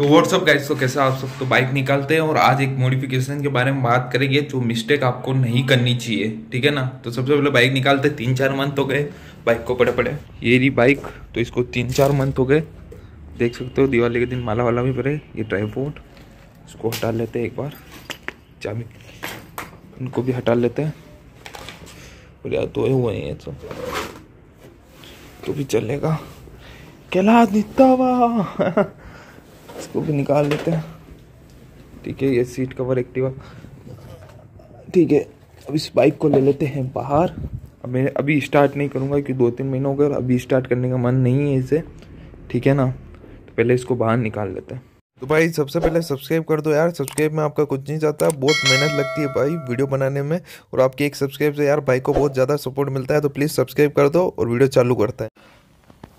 तो WhatsApp guys तो कैसे आप सब तो बाइक निकालते हैं और आज एक मॉडिफिकेशन के बारे में बात करेंगे जो मिस्टेक आपको नहीं करनी चाहिए ठीक है ना तो सबसे पहले बाइक निकालते तीन चार मंथ हो गए बाइक को पड़े पड़े ये रही बाइक तो इसको तीन चार मंथ हो गए देख सकते हो दिवाली के दिन माला वाला भी पड़े ये ट्राईपोर्ट इसको हटा लेते हैं एक बार चाबी उनको भी हटा लेते हैं यार तो हुए हैं सब तो भी चलेगा कैलाश नित्ता इसको भी निकाल लेते हैं ठीक है ये सीट कवर एक्टिवा ठीक है अब इस बाइक को ले लेते हैं बाहर अब मैं अभी स्टार्ट नहीं करूँगा क्योंकि दो तीन महीने हो गए और अभी स्टार्ट करने का मन नहीं है इसे ठीक है ना तो पहले इसको बाहर निकाल लेते हैं तो भाई सबसे पहले सब्सक्राइब कर दो यार सब्सक्राइब में आपका कुछ नहीं जाता बहुत मेहनत लगती है भाई वीडियो बनाने में और आपके एक सब्सक्राइब से यार भाई को बहुत ज़्यादा सपोर्ट मिलता है तो प्लीज़ सब्सक्राइब कर दो और वीडियो चालू करता है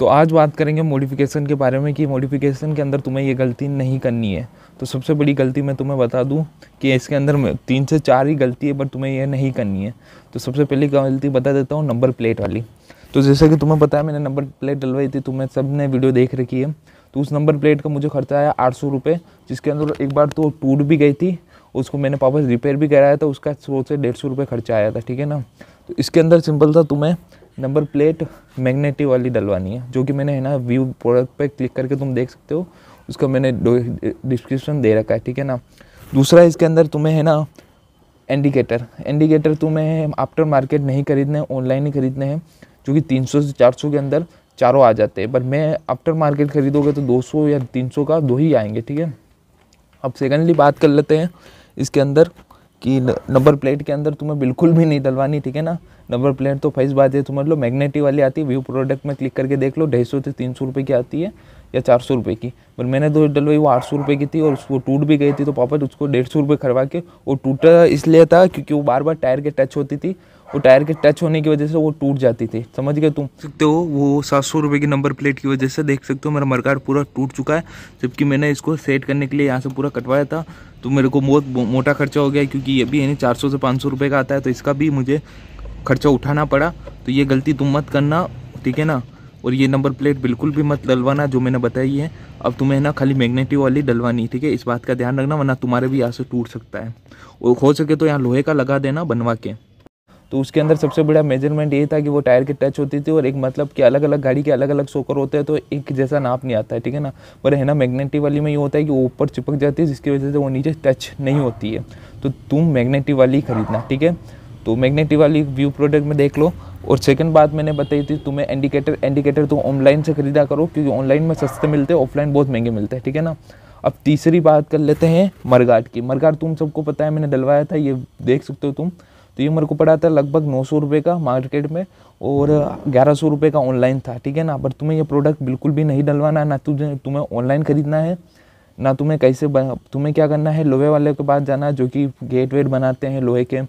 तो आज बात करेंगे मॉडिफिकेशन के बारे में कि मॉडिफिकेशन के अंदर तुम्हें ये गलती नहीं करनी है तो सबसे बड़ी गलती मैं तुम्हें बता दूं कि इसके अंदर में तीन से चार ही गलती है पर तुम्हें यह नहीं करनी है तो सबसे पहली गलती बता देता हूँ नंबर प्लेट वाली तो जैसे कि तुम्हें पता है मैंने नंबर प्लेट डलवाई थी तुम्हें सब ने वीडियो देख रखी है तो उस नंबर प्लेट का मुझे खर्चा आया आठ सौ रुपये जिसके अंदर एक बार तो टूट भी गई थी उसको मैंने वापस रिपेयर भी कराया था उसका सौ से डेढ़ सौ रुपये खर्चा आया था ठीक है ना तो इसके अंदर सिंपल था तुम्हें नंबर प्लेट मैग्नेटिव वाली डलवानी है जो कि मैंने है ना व्यू प्रोडक्ट पे क्लिक करके तुम देख सकते हो उसका मैंने डिस्क्रिप्शन दे रखा है ठीक है ना दूसरा इसके अंदर तुम्हें है ना इंडिकेटर इंडिकेटर तुम्हें आफ्टर मार्केट नहीं खरीदने ऑनलाइन ही खरीदने हैं जो कि तीन से चार के अंदर चारों आ जाते हैं पर मैं आफ्टर मार्केट खरीदोगे तो दो या तीन का दो ही आएंगे ठीक है अब सेकेंडली बात कर लेते हैं इसके अंदर कि नंबर प्लेट के अंदर तुम्हें बिल्कुल भी नहीं डलवानी ठीक है ना नंबर प्लेट तो फैस बात है तुम्हें लो मैग्नेटिक वाली आती है व्यू प्रोडक्ट में क्लिक करके देख लो ढाई सौ से तीन सौ रुपये की आती है या चार सौ रुपये की पर मैंने दो डलवाई वो आठ सौ रुपये की थी और उसको टूट भी गई थी तो पापा उसको डेढ़ सौ रुपये करवा के वो टूटा इसलिए था क्योंकि वो बार बार टायर के टच होती थी वो टायर के टच होने की वजह से वो टूट जाती थी समझ गए तुम सकते हो वो सात सौ रुपये की नंबर प्लेट की वजह से देख सकते हो मेरा मरकार पूरा टूट चुका है जबकि मैंने इसको सेट करने के लिए यहाँ से पूरा कटवाया था तो मेरे को बहुत मोटा खर्चा हो गया क्योंकि ये भी यानी चार सौ से पाँच सौ रुपये का आता है तो इसका भी मुझे खर्चा उठाना पड़ा तो ये गलती तुम मत करना ठीक है ना और ये नंबर प्लेट बिल्कुल भी मत डलवाना जो मैंने बताई है अब तुम्हें ना खाली मैग्नेटिव वाली डलवानी ठीक है इस बात का ध्यान रखना वरना तुम्हारे भी यहाँ से टूट सकता है और हो सके तो यहाँ लोहे का लगा देना बनवा के तो उसके अंदर सबसे बड़ा मेजरमेंट ये था कि वो टायर की टच होती थी और एक मतलब कि अलग अलग गाड़ी के अलग अलग सोकर होते हैं तो एक जैसा नाप नहीं आता है ठीक है ना पर है ना मैग्नेटिव वाली में ये होता है कि वो ऊपर चिपक जाती है जिसकी वजह से वो नीचे टच नहीं होती है तो तुम मैग्नेटिव वाली खरीदना ठीक है तो मैग्नेटिव वाली व्यू प्रोडक्ट में देख लो और सेकंड बात मैंने बताई थी तुम्हें इंडिकेटर इंडिकेटर तो ऑनलाइन से ख़रीदा करो क्योंकि ऑनलाइन में सस्ते मिलते हैं ऑफलाइन बहुत महंगे मिलते हैं ठीक है ना अब तीसरी बात कर लेते हैं मरगाट की मरगाट तुम सबको पता है मैंने डलवाया था ये देख सकते हो तुम तो ये मेरे को पड़ा था लगभग नौ सौ रुपये का मार्केट में और ग्यारह सौ रुपये का ऑनलाइन था ठीक है ना पर तुम्हें ये प्रोडक्ट बिल्कुल भी नहीं डलवाना ना तुझे तुम्हें ऑनलाइन ख़रीदना है ना तुम्हें कैसे तुम्हें क्या करना है लोहे वाले के पास जाना जो कि गेट वेट बनाते हैं लोहे के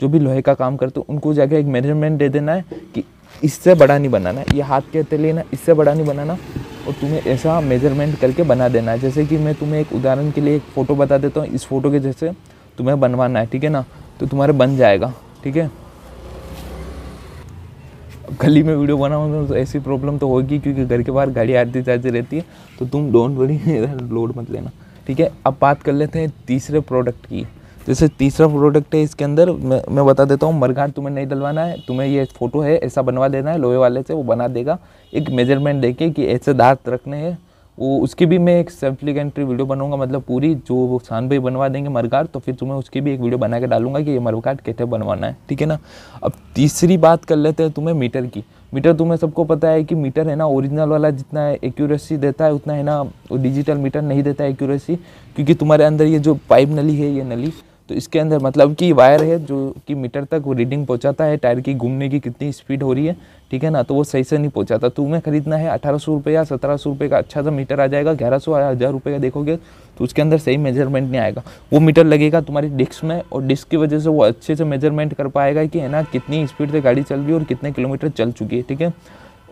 जो भी लोहे का काम करते हैं तो उनको जाके एक मेजरमेंट दे देना है कि इससे बड़ा नहीं बनाना ये हाथ के हथे लेना इससे बड़ा नहीं बनाना और तुम्हें ऐसा मेजरमेंट करके बना देना है जैसे कि मैं तुम्हें एक उदाहरण के लिए एक फ़ोटो बता देता हूँ इस फ़ोटो के जैसे तुम्हें बनवाना है ठीक है ना तो तुम्हारे बन जाएगा ठीक है गली में वीडियो बनाऊंगा तो ऐसी प्रॉब्लम तो होगी क्योंकि घर के बाहर गाड़ी आती जाती रहती है तो तुम डोंट वरी लोड मत लेना ठीक है अब बात कर लेते हैं तीसरे प्रोडक्ट की जैसे तीसरा प्रोडक्ट है इसके अंदर मैं मैं बता देता हूँ मरघाट तुम्हें नहीं डलवाना है तुम्हें ये फ़ोटो है ऐसा बनवा देना है लोहे वाले से वो बना देगा एक मेजरमेंट दे कि ऐसे दांत रखने हैं वो उसकी भी मैं एक सैम्प्लीकेंट्री वीडियो बनाऊंगा मतलब पूरी जो शान भाई बनवा देंगे मरघाट तो फिर तुम्हें उसकी भी एक वीडियो बना के डालूंगा कि ये मरघाट कैसे बनवाना है ठीक है ना अब तीसरी बात कर लेते हैं तुम्हें मीटर की मीटर तुम्हें सबको पता है कि मीटर है ना ओरिजिनल वाला जितना एक्यूरेसी देता है उतना है ना डिजिटल मीटर नहीं देता है एक्यूरेसी क्योंकि तुम्हारे अंदर ये जो पाइप नली है ये नली तो इसके अंदर मतलब कि वायर है जो कि मीटर तक वो रीडिंग पहुंचाता है टायर की घूमने की कितनी स्पीड हो रही है ठीक है ना तो वो सही से नहीं पहुंचाता तुम्हें तो खरीदना है अठारह सौ रुपये या सत्रह सौ रुपये का अच्छा सा मीटर आ जाएगा ग्यारह सौ या हज़ार रुपये का देखोगे तो उसके अंदर सही मेजरमेंट नहीं आएगा वो मीटर लगेगा तुम्हारी डिस्क में और डिस्क की वजह से वो अच्छे से मेजरमेंट कर पाएगा कि है ना कितनी स्पीड से गाड़ी चल रही है और कितने किलोमीटर चल चुकी है ठीक है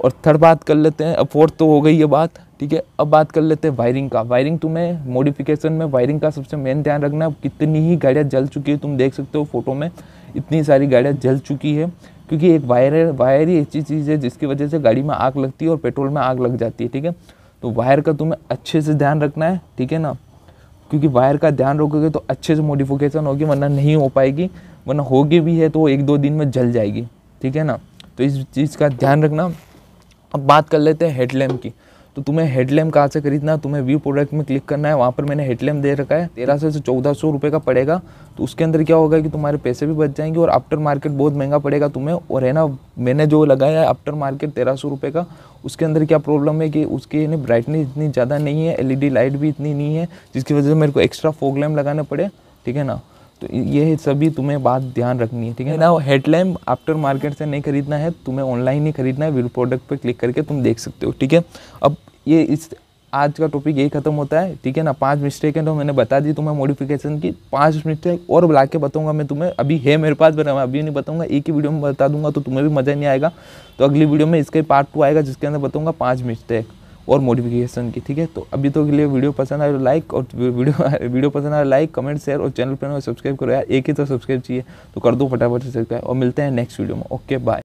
और थर्ड बात कर लेते हैं अब फोर्थ तो हो गई ये बात ठीक है अब बात कर लेते हैं वायरिंग का वायरिंग तुम्हें मॉडिफिकेशन में वायरिंग का सबसे मेन ध्यान रखना है कितनी ही गाड़ियाँ जल चुकी है तुम देख सकते हो फोटो में इतनी सारी गाड़ियाँ जल चुकी है क्योंकि एक वायर वायर ही ऐसी चीज़ है जिसकी वजह से गाड़ी में आग लगती है और पेट्रोल में आग लग जाती है ठीक है तो वायर का तुम्हें अच्छे से ध्यान रखना है ठीक है ना क्योंकि वायर का ध्यान रखोगे तो अच्छे से मॉडिफिकेशन होगी वरना नहीं हो पाएगी वरना होगी भी है तो एक दो दिन में जल जाएगी ठीक है ना तो इस चीज़ का ध्यान रखना अब बात कर लेते हैं हेडलैम्प की तो तुम्हें हेडलैम्प कहाँ से खरीदना तुम्हें व्यू प्रोडक्ट में क्लिक करना है वहाँ पर मैंने हेडलैम्प दे रखा है तेरह से चौदह सौ रुपये का पड़ेगा तो उसके अंदर क्या होगा कि तुम्हारे पैसे भी बच जाएंगे और आफ्टर मार्केट बहुत महंगा पड़ेगा तुम्हें और है ना मैंने जो लगाया है आफ्टर मार्केट तेरह सौ रुपये का उसके अंदर क्या प्रॉब्लम है कि उसकी ना ब्राइटनेस इतनी ज़्यादा नहीं है एलईडी लाइट भी इतनी नहीं है जिसकी वजह से मेरे को एक्स्ट्रा फोक लैम्प लगाने पड़े ठीक है ना तो ये सभी तुम्हें बात ध्यान रखनी है ठीक है ना हेडलैम्प आफ्टर मार्केट से नहीं खरीदना है तुम्हें ऑनलाइन ही खरीदना है व्यू प्रोडक्ट पर क्लिक करके तुम देख सकते हो ठीक है अब ये इस आज का टॉपिक यही खत्म होता है ठीक है ना पांच मिस्टेक है तो मैंने बता दी तुम्हें मॉडिफिकेशन की पांच मिस्टेक और ला के बताऊंगा मैं तुम्हें अभी है मेरे पास बना मैं अभी नहीं बताऊंगा एक ही वीडियो में बता दूंगा तो तुम्हें भी मज़ा नहीं आएगा तो अगली वीडियो में इसका पार्ट टू आएगा जिसके अंदर बताऊँगा पाँच मिस्टेक और मॉडिफिकेशन की ठीक है तो अभी तो के लिए वीडियो पसंद आए लाइक तो और वीडियो वीडियो पसंद आए लाइक कमेंट शेयर और चैनल पर सब्सक्राइब करो यार एक ही तो सब्सक्राइब चाहिए तो कर दो फटाफट से सब्सक्राइब और मिलते हैं नेक्स्ट वीडियो में ओके बाय